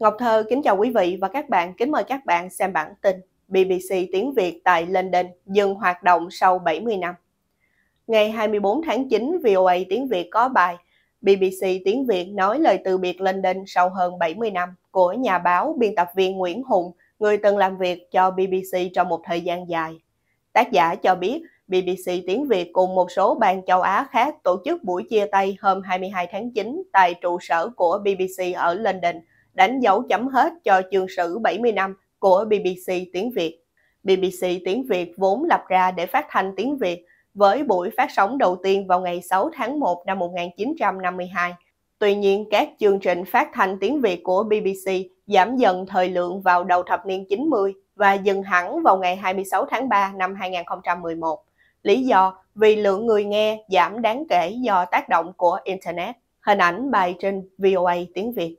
Ngọc Thơ kính chào quý vị và các bạn, kính mời các bạn xem bản tin BBC tiếng Việt tại London dừng hoạt động sau 70 năm. Ngày 24 tháng 9, VOA tiếng Việt có bài BBC tiếng Việt nói lời từ biệt London sau hơn 70 năm của nhà báo biên tập viên Nguyễn Hùng, người từng làm việc cho BBC trong một thời gian dài. Tác giả cho biết BBC tiếng Việt cùng một số bang châu Á khác tổ chức buổi chia tay hôm 22 tháng 9 tại trụ sở của BBC ở London – đánh dấu chấm hết cho chương sử 70 năm của BBC tiếng Việt. BBC tiếng Việt vốn lập ra để phát thanh tiếng Việt với buổi phát sóng đầu tiên vào ngày 6 tháng 1 năm 1952. Tuy nhiên, các chương trình phát thanh tiếng Việt của BBC giảm dần thời lượng vào đầu thập niên 90 và dừng hẳn vào ngày 26 tháng 3 năm 2011. Lý do vì lượng người nghe giảm đáng kể do tác động của Internet. Hình ảnh bài trên VOA tiếng Việt.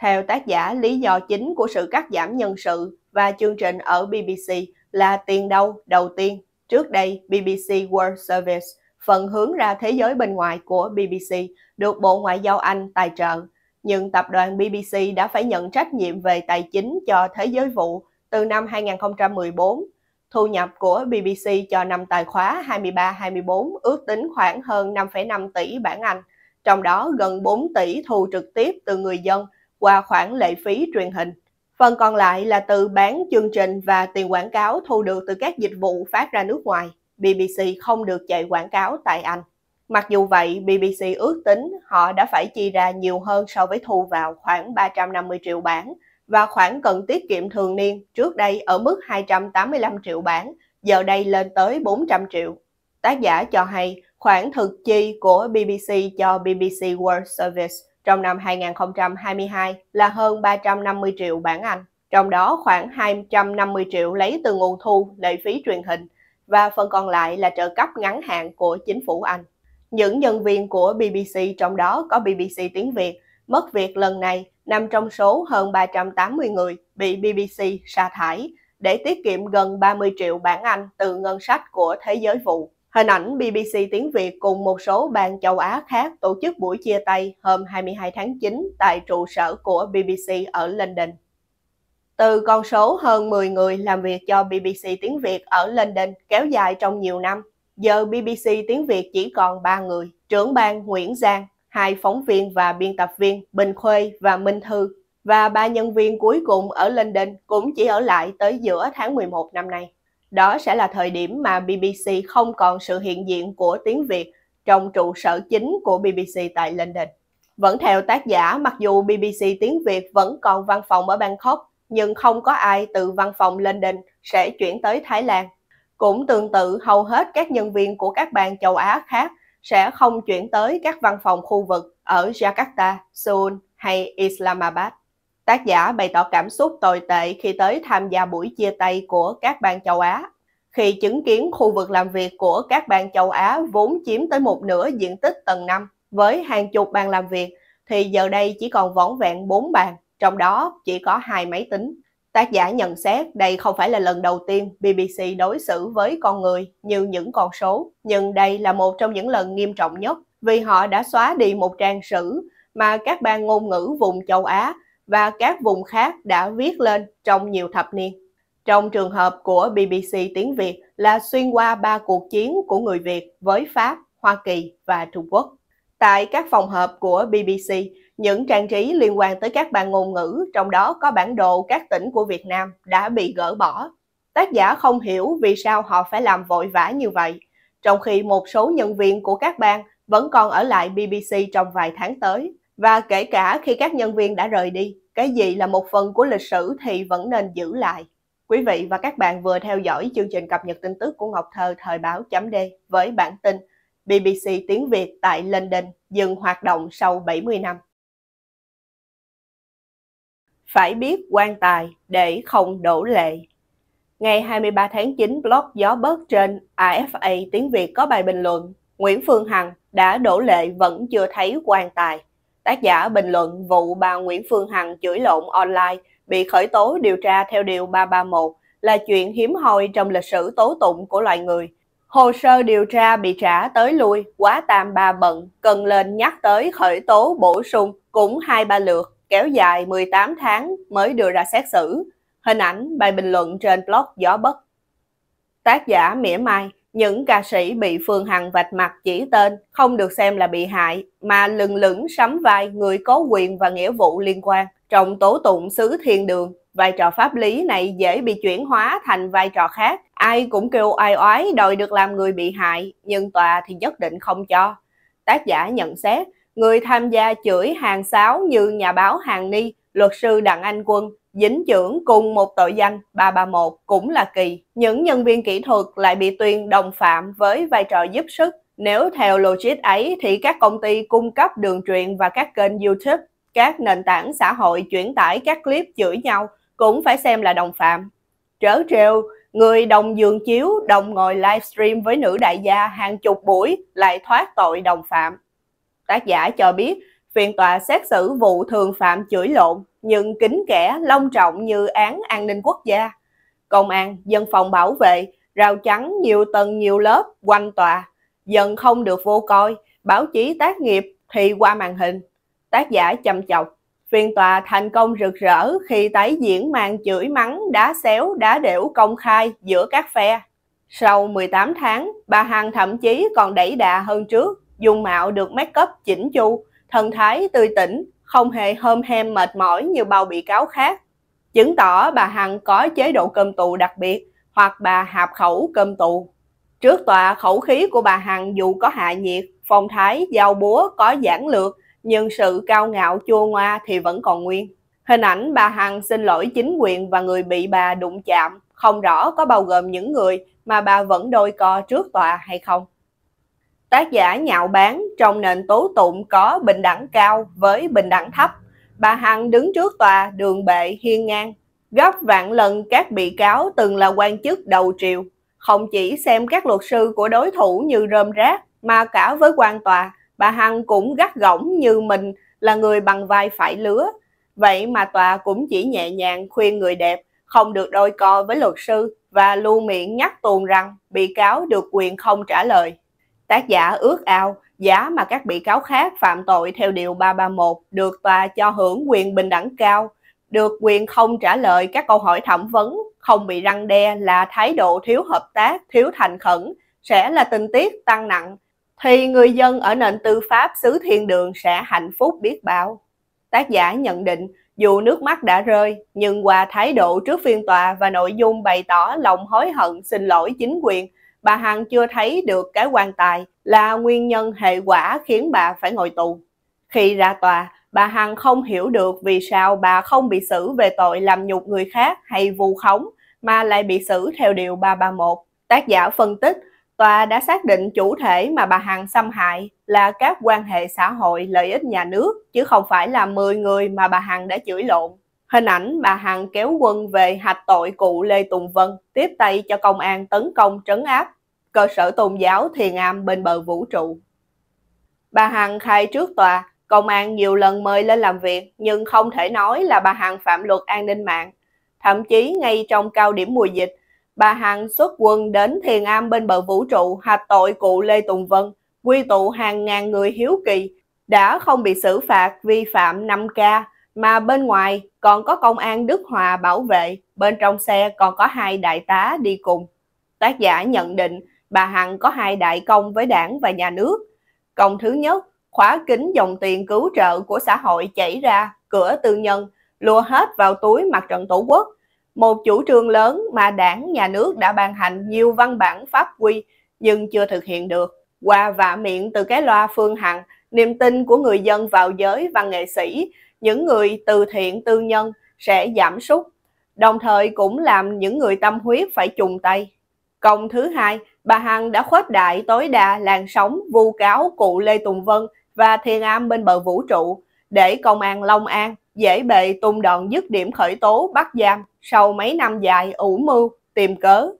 Theo tác giả, lý do chính của sự cắt giảm nhân sự và chương trình ở BBC là tiền đâu đầu tiên. Trước đây, BBC World Service, phần hướng ra thế giới bên ngoài của BBC, được Bộ Ngoại giao Anh tài trợ. Nhưng tập đoàn BBC đã phải nhận trách nhiệm về tài chính cho thế giới vụ từ năm 2014. Thu nhập của BBC cho năm tài khóa 23-24 ước tính khoảng hơn 5,5 tỷ bảng Anh, trong đó gần 4 tỷ thu trực tiếp từ người dân – qua khoản lệ phí truyền hình. Phần còn lại là từ bán chương trình và tiền quảng cáo thu được từ các dịch vụ phát ra nước ngoài. BBC không được chạy quảng cáo tại Anh. Mặc dù vậy, BBC ước tính họ đã phải chi ra nhiều hơn so với thu vào khoảng 350 triệu bảng và khoản cần tiết kiệm thường niên trước đây ở mức 285 triệu bảng, giờ đây lên tới 400 triệu. Tác giả cho hay khoản thực chi của BBC cho BBC World Service trong năm 2022 là hơn 350 triệu bản Anh, trong đó khoảng 250 triệu lấy từ nguồn thu lệ phí truyền hình và phần còn lại là trợ cấp ngắn hạn của chính phủ Anh. Những nhân viên của BBC trong đó có BBC tiếng Việt mất việc lần này nằm trong số hơn 380 người bị BBC sa thải để tiết kiệm gần 30 triệu bản Anh từ ngân sách của thế giới vụ. Hình ảnh BBC tiếng Việt cùng một số bang châu Á khác tổ chức buổi chia tay hôm 22 tháng 9 tại trụ sở của BBC ở London. Từ con số hơn 10 người làm việc cho BBC tiếng Việt ở London kéo dài trong nhiều năm, giờ BBC tiếng Việt chỉ còn 3 người, trưởng ban Nguyễn Giang, hai phóng viên và biên tập viên Bình Khuê và Minh Thư, và ba nhân viên cuối cùng ở London cũng chỉ ở lại tới giữa tháng 11 năm nay đó sẽ là thời điểm mà BBC không còn sự hiện diện của tiếng Việt trong trụ sở chính của BBC tại London. Vẫn theo tác giả, mặc dù BBC tiếng Việt vẫn còn văn phòng ở Bangkok, nhưng không có ai từ văn phòng London sẽ chuyển tới Thái Lan. Cũng tương tự, hầu hết các nhân viên của các bang châu Á khác sẽ không chuyển tới các văn phòng khu vực ở Jakarta, Seoul hay Islamabad. Tác giả bày tỏ cảm xúc tồi tệ khi tới tham gia buổi chia tay của các bang châu Á. Khi chứng kiến khu vực làm việc của các bang châu Á vốn chiếm tới một nửa diện tích tầng 5 với hàng chục bàn làm việc, thì giờ đây chỉ còn vỏn vẹn 4 bàn, trong đó chỉ có hai máy tính. Tác giả nhận xét đây không phải là lần đầu tiên BBC đối xử với con người như những con số, nhưng đây là một trong những lần nghiêm trọng nhất vì họ đã xóa đi một trang sử mà các ban ngôn ngữ vùng châu Á và các vùng khác đã viết lên trong nhiều thập niên. Trong trường hợp của BBC tiếng Việt là xuyên qua ba cuộc chiến của người Việt với Pháp, Hoa Kỳ và Trung Quốc. Tại các phòng họp của BBC, những trang trí liên quan tới các bàn ngôn ngữ, trong đó có bản đồ các tỉnh của Việt Nam đã bị gỡ bỏ. Tác giả không hiểu vì sao họ phải làm vội vã như vậy, trong khi một số nhân viên của các bang vẫn còn ở lại BBC trong vài tháng tới. Và kể cả khi các nhân viên đã rời đi, cái gì là một phần của lịch sử thì vẫn nên giữ lại. Quý vị và các bạn vừa theo dõi chương trình cập nhật tin tức của Ngọc Thơ thời báo chấm D với bản tin BBC tiếng Việt tại London dừng hoạt động sau 70 năm. Phải biết quan tài để không đổ lệ. Ngày 23 tháng 9, blog Gió Bớt trên AFA tiếng Việt có bài bình luận Nguyễn Phương Hằng đã đổ lệ vẫn chưa thấy quan tài tác giả bình luận vụ bà Nguyễn Phương Hằng chửi lộn online bị khởi tố điều tra theo Điều 331 là chuyện hiếm hoi trong lịch sử tố tụng của loài người. Hồ sơ điều tra bị trả tới lui, quá tam ba bận, cần lên nhắc tới khởi tố bổ sung cũng hai ba lượt, kéo dài 18 tháng mới đưa ra xét xử. Hình ảnh bài bình luận trên blog Gió Bất. Tác giả mỉa mai, những ca sĩ bị Phương Hằng vạch mặt chỉ tên không được xem là bị hại, mà lừng lững sắm vai người có quyền và nghĩa vụ liên quan. Trong tố tụng xứ thiên đường, vai trò pháp lý này dễ bị chuyển hóa thành vai trò khác. Ai cũng kêu ai oái đòi được làm người bị hại, nhưng tòa thì nhất định không cho. Tác giả nhận xét, người tham gia chửi hàng sáo như nhà báo Hàng Ni, luật sư Đặng Anh Quân dính dưỡng cùng một tội danh 331 cũng là kỳ. Những nhân viên kỹ thuật lại bị tuyên đồng phạm với vai trò giúp sức. Nếu theo logic ấy thì các công ty cung cấp đường truyền và các kênh YouTube, các nền tảng xã hội chuyển tải các clip chửi nhau cũng phải xem là đồng phạm. Trớ trêu, người đồng giường chiếu đồng ngồi livestream với nữ đại gia hàng chục buổi lại thoát tội đồng phạm. Tác giả cho biết phiên tòa xét xử vụ thường phạm chửi lộn nhưng kính kẻ long trọng như án an ninh quốc gia. Công an, dân phòng bảo vệ, rào chắn nhiều tầng nhiều lớp quanh tòa, dần không được vô coi, báo chí tác nghiệp thì qua màn hình. Tác giả chầm chọc, phiên tòa thành công rực rỡ khi tái diễn màn chửi mắng, đá xéo, đá đểu công khai giữa các phe. Sau 18 tháng, bà Hằng thậm chí còn đẩy đà hơn trước, dùng mạo được make up chỉnh chu, thần thái tươi tỉnh, không hề hôm hem mệt mỏi như bao bị cáo khác. Chứng tỏ bà Hằng có chế độ cơm tù đặc biệt hoặc bà hạp khẩu cơm tù. Trước tòa khẩu khí của bà Hằng dù có hạ nhiệt, phong thái, dao búa có giản lược, nhưng sự cao ngạo chua ngoa thì vẫn còn nguyên. Hình ảnh bà Hằng xin lỗi chính quyền và người bị bà đụng chạm, không rõ có bao gồm những người mà bà vẫn đôi co trước tòa hay không. Tác giả nhạo bán trong nền tố tụng có bình đẳng cao với bình đẳng thấp. Bà Hằng đứng trước tòa đường bệ hiên ngang, gấp vạn lần các bị cáo từng là quan chức đầu triều. Không chỉ xem các luật sư của đối thủ như rơm rác, mà cả với quan tòa, bà Hằng cũng gắt gỏng như mình là người bằng vai phải lứa. Vậy mà tòa cũng chỉ nhẹ nhàng khuyên người đẹp không được đôi co với luật sư và luôn miệng nhắc tuồn rằng bị cáo được quyền không trả lời. Tác giả ước ao giá mà các bị cáo khác phạm tội theo Điều 331 được tòa cho hưởng quyền bình đẳng cao, được quyền không trả lời các câu hỏi thẩm vấn, không bị răng đe là thái độ thiếu hợp tác, thiếu thành khẩn, sẽ là tình tiết tăng nặng, thì người dân ở nền tư pháp xứ thiên đường sẽ hạnh phúc biết bao. Tác giả nhận định, dù nước mắt đã rơi, nhưng qua thái độ trước phiên tòa và nội dung bày tỏ lòng hối hận xin lỗi chính quyền, bà Hằng chưa thấy được cái quan tài là nguyên nhân hệ quả khiến bà phải ngồi tù. Khi ra tòa, bà Hằng không hiểu được vì sao bà không bị xử về tội làm nhục người khác hay vu khống mà lại bị xử theo điều 331. Tác giả phân tích, tòa đã xác định chủ thể mà bà Hằng xâm hại là các quan hệ xã hội lợi ích nhà nước chứ không phải là 10 người mà bà Hằng đã chửi lộn. Hình ảnh bà Hằng kéo quân về hạch tội cụ Lê Tùng Vân, tiếp tay cho công an tấn công trấn áp cơ sở tôn giáo Thiền Am bên bờ vũ trụ. Bà Hằng khai trước tòa, công an nhiều lần mời lên làm việc nhưng không thể nói là bà Hằng phạm luật an ninh mạng. Thậm chí ngay trong cao điểm mùa dịch, bà Hằng xuất quân đến Thiền Am bên bờ vũ trụ hạch tội cụ Lê Tùng Vân, quy tụ hàng ngàn người hiếu kỳ, đã không bị xử phạt vi phạm 5K, mà bên ngoài còn có công an Đức Hòa bảo vệ, bên trong xe còn có hai đại tá đi cùng. Tác giả nhận định bà Hằng có hai đại công với đảng và nhà nước. Công thứ nhất, khóa kín dòng tiền cứu trợ của xã hội chảy ra cửa tư nhân, lùa hết vào túi mặt trận tổ quốc. Một chủ trương lớn mà đảng, nhà nước đã ban hành nhiều văn bản pháp quy nhưng chưa thực hiện được. Qua vạ miệng từ cái loa phương hằng, niềm tin của người dân vào giới văn nghệ sĩ những người từ thiện tư nhân sẽ giảm sút, đồng thời cũng làm những người tâm huyết phải chùng tay. Công thứ hai, bà Hằng đã khuếch đại tối đa làn sóng vu cáo cụ Lê Tùng Vân và Thiền Am bên bờ vũ trụ để công an Long An dễ bề tung đòn dứt điểm khởi tố bắt giam sau mấy năm dài ủ mưu, tìm cớ.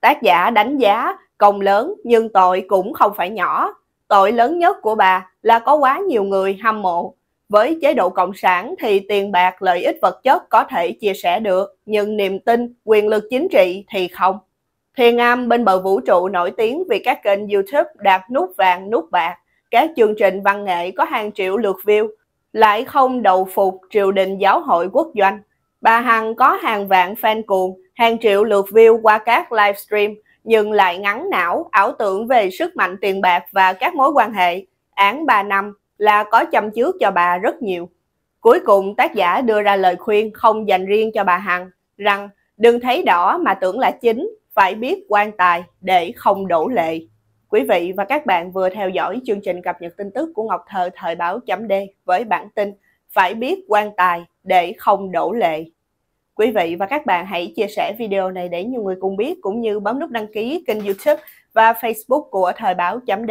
Tác giả đánh giá công lớn nhưng tội cũng không phải nhỏ. Tội lớn nhất của bà là có quá nhiều người hâm mộ với chế độ cộng sản thì tiền bạc lợi ích vật chất có thể chia sẻ được, nhưng niềm tin, quyền lực chính trị thì không. Thiên Am bên bờ vũ trụ nổi tiếng vì các kênh YouTube đạt nút vàng nút bạc, các chương trình văn nghệ có hàng triệu lượt view, lại không đầu phục triều đình giáo hội quốc doanh. Bà Hằng có hàng vạn fan cuồng, hàng triệu lượt view qua các livestream, nhưng lại ngắn não, ảo tưởng về sức mạnh tiền bạc và các mối quan hệ. Án 3 năm, là có châm trước cho bà rất nhiều. Cuối cùng tác giả đưa ra lời khuyên không dành riêng cho bà Hằng rằng đừng thấy đỏ mà tưởng là chính, phải biết quan tài để không đổ lệ. Quý vị và các bạn vừa theo dõi chương trình cập nhật tin tức của Ngọc Thơ thời báo chấm D với bản tin Phải biết quan tài để không đổ lệ. Quý vị và các bạn hãy chia sẻ video này để nhiều người cùng biết cũng như bấm nút đăng ký kênh youtube và facebook của thời báo chấm D